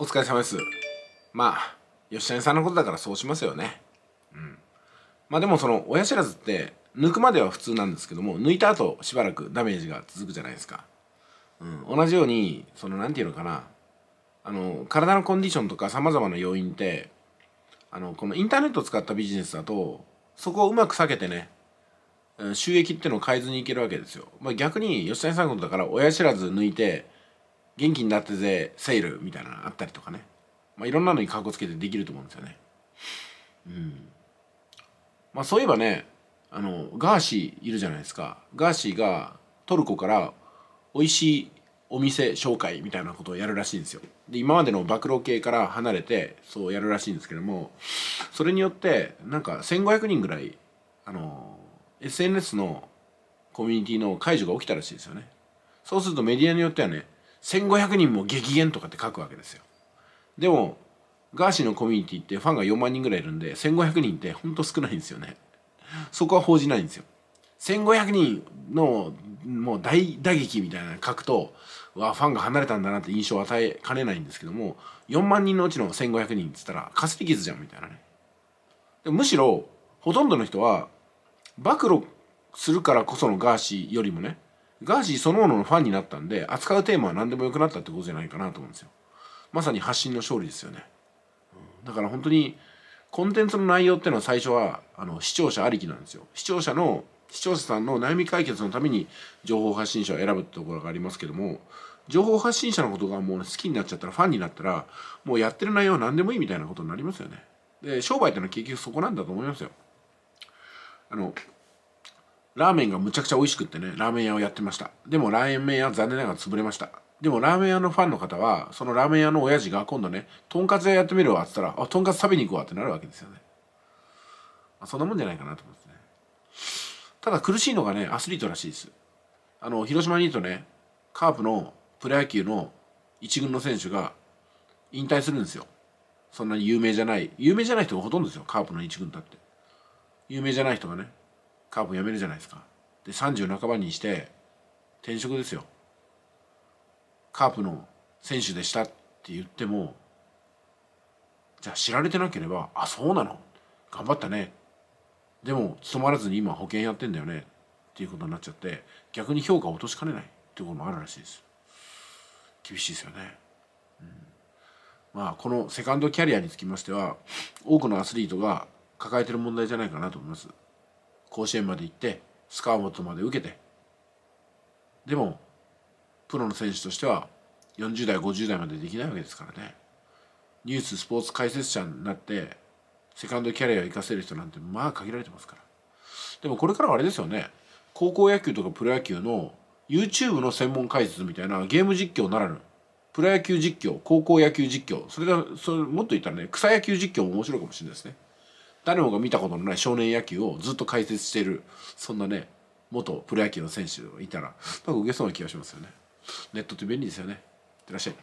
お疲れ様ですまあ吉谷さんのことだからそうしますよねうんまあでもその親知らずって抜くまでは普通なんですけども抜いた後しばらくダメージが続くじゃないですか、うん、同じようにその何て言うのかなあの体のコンディションとかさまざまな要因ってあのこのインターネットを使ったビジネスだとそこをうまく避けてね収益ってのを変えずにいけるわけですよ、まあ、逆に吉谷さんのことだから親知らず抜いて元気になってぜセールみたいなのあったりとかね、まあ、いろんなのにかこつけてできると思うんですよねうんまあそういえばねあのガーシーいるじゃないですかガーシーがトルコから美味しいお店紹介みたいなことをやるらしいんですよで今までの暴露系から離れてそうやるらしいんですけどもそれによってなんか1500人ぐらいあの SNS のコミュニティの解除が起きたらしいですよねそうするとメディアによってはね1500人も激減とかって書くわけですよでもガーシーのコミュニティってファンが4万人ぐらいいるんで1500人ってほんと少ないんですよねそこは報じないんですよ1500人のもう大打撃みたいな書くとわファンが離れたんだなって印象を与えかねないんですけども4万人のうちの1500人っつったらかすり傷じゃんみたいなねでむしろほとんどの人は暴露するからこそのガーシーよりもねガーシーそのもののファンになったんで扱うテーマは何でもよくなったってことじゃないかなと思うんですよまさに発信の勝利ですよね、うん、だから本当にコンテンツの内容っていうのは最初はあの視聴者ありきなんですよ視聴者の視聴者さんの悩み解決のために情報発信者を選ぶってところがありますけども情報発信者のことがもう好きになっちゃったらファンになったらもうやってる内容は何でもいいみたいなことになりますよねで商売ってのは結局そこなんだと思いますよあのラーメンがむちゃくちゃ美味しくってね、ラーメン屋をやってました。でもラーメン屋残念ながら潰れました。でもラーメン屋のファンの方は、そのラーメン屋の親父が今度ね、とんかつ屋やってみるわって言ったら、あ、とんかつ食べに行くわってなるわけですよね。まあ、そんなもんじゃないかなと思うんですね。ただ苦しいのがね、アスリートらしいです。あの、広島にいるとね、カープのプロ野球の一軍の選手が引退するんですよ。そんなに有名じゃない。有名じゃない人がほとんどですよ、カープの一軍だって。有名じゃない人がね。カープ辞めるじゃないですかで30半ばにして転職ですよカープの選手でしたって言ってもじゃあ知られてなければ「あそうなの頑張ったね」でも勤まらずに今保険やってんだよねっていうことになっちゃって逆に評価を落としかねないっていうこともあるらしいです厳しいですよね、まあこのセカンドキャリアにつきましては多くのアスリートが抱えてる問題じゃないかなと思います甲子園まで行ってスカウトまで受けてでもプロの選手としては40代50代までできないわけですからねニューススポーツ解説者になってセカンドキャリアを生かせる人なんてまあ限られてますからでもこれからはあれですよね高校野球とかプロ野球の YouTube の専門解説みたいなゲーム実況ならぬプロ野球実況高校野球実況それがそれもっと言ったらね草野球実況も面白いかもしれないですね誰もが見たことのない少年野球をずっと解説しているそんなね元プロ野球の選手がいたらなんか受けそうな気がしますよねネットって便利ですよねいってらっしゃい